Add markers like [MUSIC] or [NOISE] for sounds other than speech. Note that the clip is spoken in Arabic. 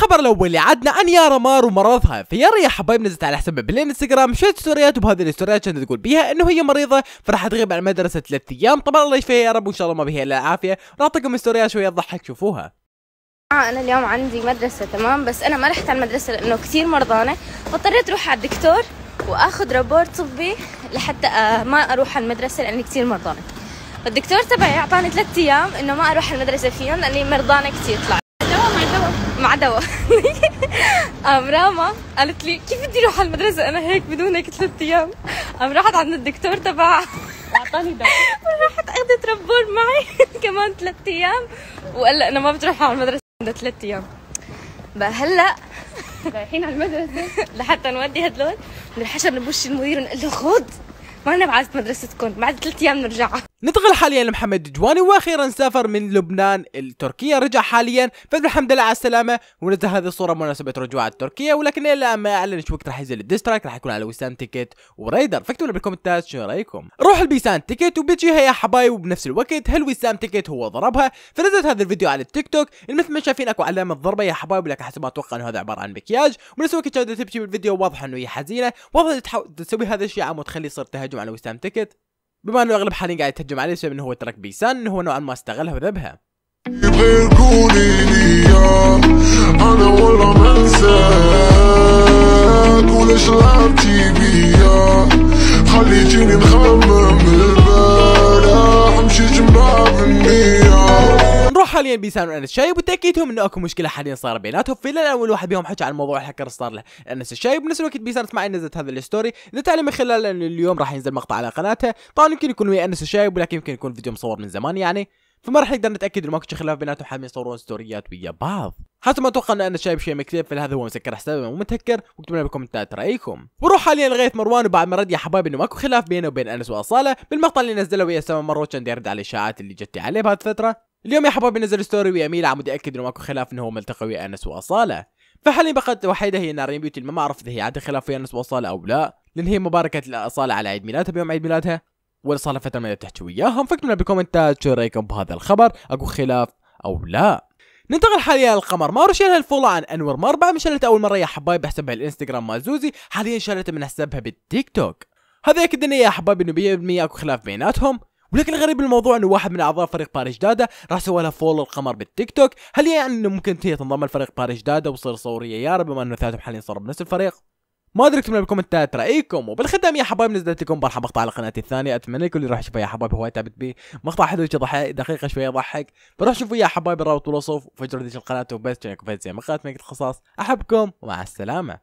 الخبر الاول اللي عدنا ان يارا مار ومرضها فيارا يا حبايب نزلت على حسابها بالانستغرام شويه ستوريات وبهذه الستوريات كانت تقول بيها انه هي مريضه فراح تغيب عن المدرسه ثلاث ايام طبعا الله يشفيها يا رب وان شاء الله ما بيها الا العافيه راح اعطيكم ستوريات شويه تضحك شوفوها آه انا اليوم عندي مدرسه تمام بس انا ما رحت على المدرسه لانه كثير مرضانه فاضطريت اروح على الدكتور واخذ رابورت طبي لحتى آه ما اروح على المدرسه لاني كثير مرضانه الدكتور تبعي اعطاني ثلاث ايام انه ما اروح المدرسه فيهم لاني مرضانه كثير طلعت دواء مع دواء [LAUGHS] قام راما قالت لي كيف بدي اروح على المدرسه انا هيك بدون هيك ثلاث ايام قام راحت عند الدكتور تبع اعطاني دواء [LAUGHS] راحت اخذت ربور معي [LAUGHS] كمان ثلاث ايام وقال لها انا ما بتروح على المدرسه عند ثلاث ايام بقى هلا رايحين على المدرسه لحتى نودي هدول بنحشر بوش المدير ونقول له خذ ما انا بعثت مدرستكم بعد ثلاث ايام نرجعها ننتقل حاليا لمحمد جواني واخيرا سافر من لبنان لتركيا رجع حاليا فالحمد لله على السلامه ونزل هذه الصوره بمناسبه رجوع تركيا ولكن الى ما اعلن شو وقت راح ينزل الديستراك راح يكون على وسام تيكت وريدر فاكتبوا لي بالكومنتات شو رايكم روح البيسان تيكت وبتجيها يا حبايب وبنفس الوقت هل وسام تيكت هو ضربها فنزلت هذا الفيديو على التيك توك مثل ما شايفين اكو علامه ضربه يا حبايب لكن حسب ما اتوقع انه هذا عباره عن مكياج وبنفس الوقت تبكي بالفيديو واضح انه هي حزينه واضح تسوي هذا الشيء عم تخلي يصير تهجم على وسام تيكت بما انه اغلب حاليا قاعد يتهجم عليه بسبب انه هو ترك بيسان انه هو نوعا ما استغلها وذبها انا حاليا بيسان وانس شايب وتاكيدهم انه اكو مشكله حاليا صار بيناتهم في اول واحد بيهم حكى عن موضوع الهكر صار له انس الشايب بنفس الوقت بيسان اسمع نزلت هذا الستوري تعلم من خلال انه اليوم راح ينزل مقطع على قناتها طبعا يمكن يكون ويا انس الشايب ولكن يمكن يكون فيديو مصور من زمان يعني فما راح نقدر نتاكد انه ماكو خلاف بيناتهم حابين يصورون ستوريات ويا بعض حتى ما اتوقع ان انا شايب شيء مكتب فلهذا هو مسكر حسابه ومتهكر واكتبوا لنا بالكومنتات رايكم وروح حاليا لغايه مروان وبعد ما رد يا حبايبي انه ماكو خلاف بينه وبين انس واصاله بالمقطع اللي نزله ويا سما مروه كان يرد على الاشاعات اللي جت عليه الفتره اليوم يا حبايبي نزل ستوري ويا ميلا عم اتاكد انه ماكو خلاف انه هو ملتقى ويا انس واصاله فحاليا بقت وحيده هي نارين بيوتي ما اعرف اذا هي عندها خلاف ويا انس واصاله او لا لان هي مباركه لاصاله على عيد ميلادها بيوم عيد ميلادها ولا صار لها فتره ما تحكي وياهم فاكتبوا بالكومنتات شو رايكم بهذا الخبر اكو خلاف او لا ننتقل حاليا للقمر مارو شالها الفولو عن انور مربع شالته اول مره يا حبايب بحسبها الانستغرام مال زوزي حاليا شالته من حسابها بالتيك توك هذا ياكد يا حبايبي انه 100% اكو خلاف بيناتهم ولكن الغريب الموضوع انه واحد من اعضاء فريق باريس جداده راح سوى لها فولو القمر بالتيك توك هل يعني انه ممكن هي تنضم لفريق باريس جداده وتصير صوريه رب بما انه ثلاثهم حاليا صاروا بنفس الفريق ما ادري اكتب لنا بالكومنتات رايكم وبالختام يا حبايب نزلت لكم برحب مقطع على قناتي الثانيه اتمنى الكل يروح يشوفه يا حبايب هواي تعبت بيه مقطع حلو دقيقه شويه يضحك بروح شوفوا يا حبايب الرابط بالوصف وفجروا ديش القناه وبس جايكم فيديو زي ما قالت اختصاص احبكم ومع السلامه